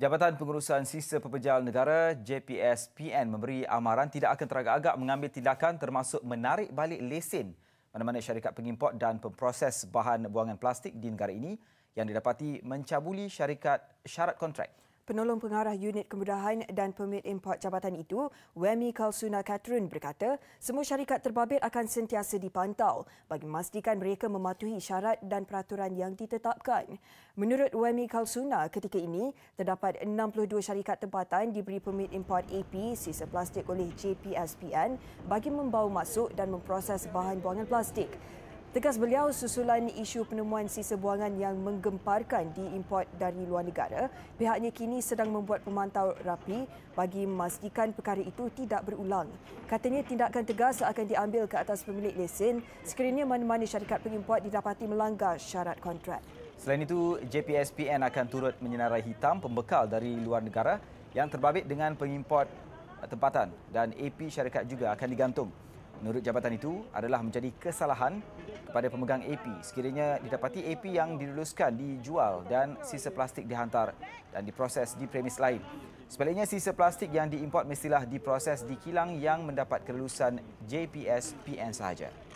Jabatan Pengurusan Sisa Pepejal Negara JPSPN memberi amaran tidak akan teragak-agak mengambil tindakan termasuk menarik balik lesen mana-mana syarikat pengimport dan pemproses bahan buangan plastik di negara ini yang didapati mencabuli syarikat syarat kontrak. Penolong Pengarah Unit Kemudahan dan Permit Import Jabatan itu, Wemi Kalsuna Katrun berkata, semua syarikat terbabit akan sentiasa dipantau bagi memastikan mereka mematuhi syarat dan peraturan yang ditetapkan. Menurut Wemi Kalsuna, ketika ini terdapat 62 syarikat tempatan diberi permit import AP sisa plastik oleh JPSPN bagi membawa masuk dan memproses bahan buangan plastik. Tegas beliau susulan isu penemuan sisa buangan yang menggemparkan diimport dari luar negara, pihaknya kini sedang membuat pemantau rapi bagi memastikan perkara itu tidak berulang. Katanya tindakan tegas akan diambil ke atas pemilik lesen sekiranya mana-mana syarikat pengimport didapati melanggar syarat kontrak. Selain itu, JPSPN akan turut menyenarai hitam pembekal dari luar negara yang terbabit dengan pengimport tempatan dan AP syarikat juga akan digantung menurut jabatan itu adalah menjadi kesalahan kepada pemegang AP sekiranya didapati AP yang diluluskan dijual dan sisa plastik dihantar dan diproses di premis lain. Sebaliknya sisa plastik yang diimport mestilah diproses di kilang yang mendapat kelulusan JPS PN sahaja.